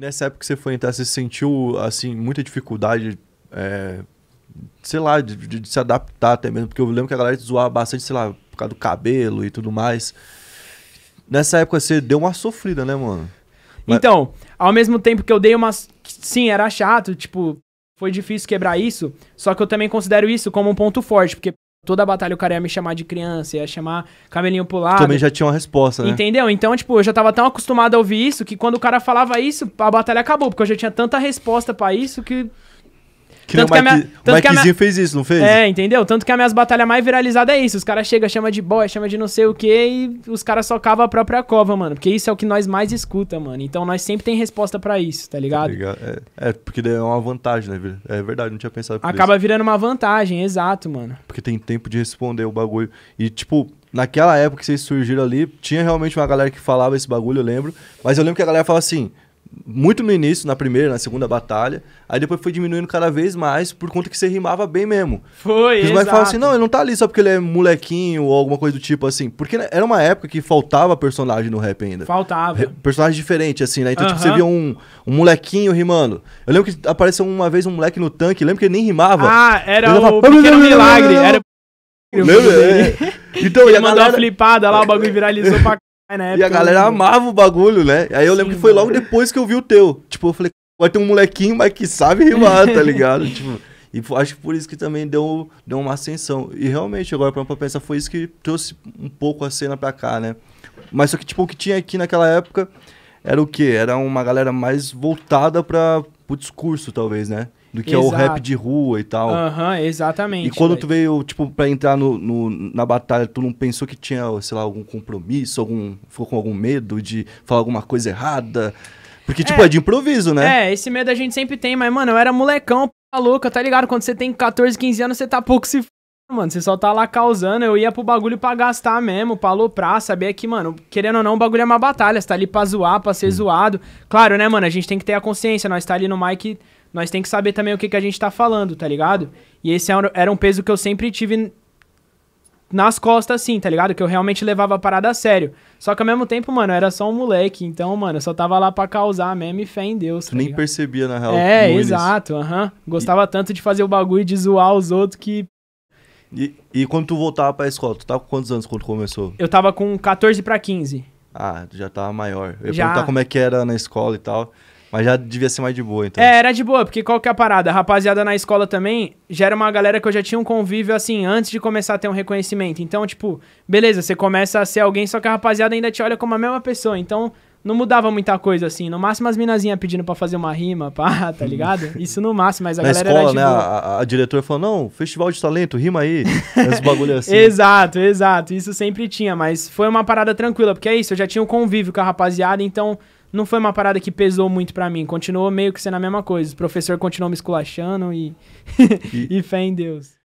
Nessa época que você foi entrar, você sentiu, assim, muita dificuldade, é, sei lá, de, de, de, se adaptar até mesmo? Porque eu lembro que a galera zoava bastante, sei lá, por causa do cabelo e tudo mais. Nessa época você deu uma sofrida, né, mano? Então, ao mesmo tempo que eu dei umas... Sim, era chato, tipo, foi difícil quebrar isso, só que eu também considero isso como um ponto forte, porque toda a batalha o cara ia me chamar de criança, ia chamar cabelinho pular Também já tinha uma resposta, né? Entendeu? Então, tipo, eu já tava tão acostumado a ouvir isso que quando o cara falava isso, a batalha acabou, porque eu já tinha tanta resposta para isso que que tanto que, Mike, a Mikezinho fez isso, não fez? É, entendeu? Tanto que as minhas batalhas mais viralizadas é isso. Os caras chegam, chama de boy, chama de não sei o que e os caras só cavam a própria cova, mano. Porque isso é o que nós mais escuta, mano. Então nós sempre tem resposta para isso, tá ligado? Tá ligado? É, é, porque é uma vantagem, né? É verdade, não tinha pensado por Acaba isso. virando uma vantagem, exato, mano. Porque tem tempo de responder o bagulho. E, tipo, naquela época que vocês surgiram ali, tinha realmente uma galera que falava esse bagulho, eu lembro. Mas eu lembro que a galera fala assim muito no início, na primeira, na segunda batalha. Aí depois foi diminuindo cada vez mais por conta que você rimava bem mesmo. Foi, Os mais falam assim, não, ele não tá ali só porque ele é molequinho ou alguma coisa do tipo assim. Porque né, era uma época que faltava personagem no rap ainda. Faltava. Re personagem diferente, assim, né? Então, uh -huh. tipo, você via um, um molequinho rimando. Eu lembro que apareceu uma vez um moleque no tanque, lembro que ele nem rimava. Ah, era o falava, Pequeno Milagre. Era... e É. Então, ele mandou galera... uma flipada lá, o bagulho viralizou pra e a galera amava o bagulho, né? Aí eu Sim, lembro que foi logo depois que eu vi o teu. Tipo, eu falei, vai ter um molequinho, mas que sabe rimar, tá ligado? tipo, e acho que por isso que também deu, deu uma ascensão. E realmente, agora pra pensar, foi isso que trouxe um pouco a cena pra cá, né? Mas só que, tipo, o que tinha aqui naquela época era o quê? Era uma galera mais voltada pra, pro discurso, talvez, né? Do que Exato. é o rap de rua e tal. Aham, uhum, exatamente. E quando véio. tu veio, tipo, pra entrar no, no, na batalha, tu não pensou que tinha, sei lá, algum compromisso, algum. Ficou com algum medo de falar alguma coisa errada? Porque, tipo, é, é de improviso, né? É, esse medo a gente sempre tem, mas, mano, eu era molecão, tá louca, tá ligado? Quando você tem 14, 15 anos, você tá pouco se Mano, você só tá lá causando, eu ia pro bagulho pra gastar mesmo, pra aloprar, saber que, mano, querendo ou não, o bagulho é uma batalha, você tá ali pra zoar, pra ser hum. zoado. Claro, né, mano, a gente tem que ter a consciência, nós tá ali no mic, nós tem que saber também o que, que a gente tá falando, tá ligado? E esse era um peso que eu sempre tive nas costas, assim, tá ligado? Que eu realmente levava a parada a sério. Só que ao mesmo tempo, mano, era só um moleque. Então, mano, eu só tava lá pra causar mesmo e fé em Deus. Tá nem percebia, na real. É, exato, aham. Uh -huh. Gostava e... tanto de fazer o bagulho e de zoar os outros que e, e quando tu voltava pra escola, tu tava com quantos anos quando começou? Eu tava com 14 pra 15. Ah, tu já tava maior. Eu ia já... perguntar como é que era na escola e tal. Mas já devia ser mais de boa, então. É, era de boa, porque qual que é a parada? A rapaziada na escola também já era uma galera que eu já tinha um convívio, assim, antes de começar a ter um reconhecimento. Então, tipo, beleza, você começa a ser alguém, só que a rapaziada ainda te olha como a mesma pessoa. Então, não mudava muita coisa, assim. No máximo as minazinhas pedindo pra fazer uma rima, pá, tá uhum. ligado? Isso no máximo, mas a Na galera escola, era, tipo... né? A, a, diretora falou, não, festival de talento, rima aí. Esse bagulho é assim. exato, exato. Isso sempre tinha, mas foi uma parada tranquila, porque é isso, eu já tinha um convívio com a rapaziada, então não foi uma parada que pesou muito para mim. Continuou meio que sendo a mesma coisa. O professor continuou me esculachando e, e... e fé em Deus.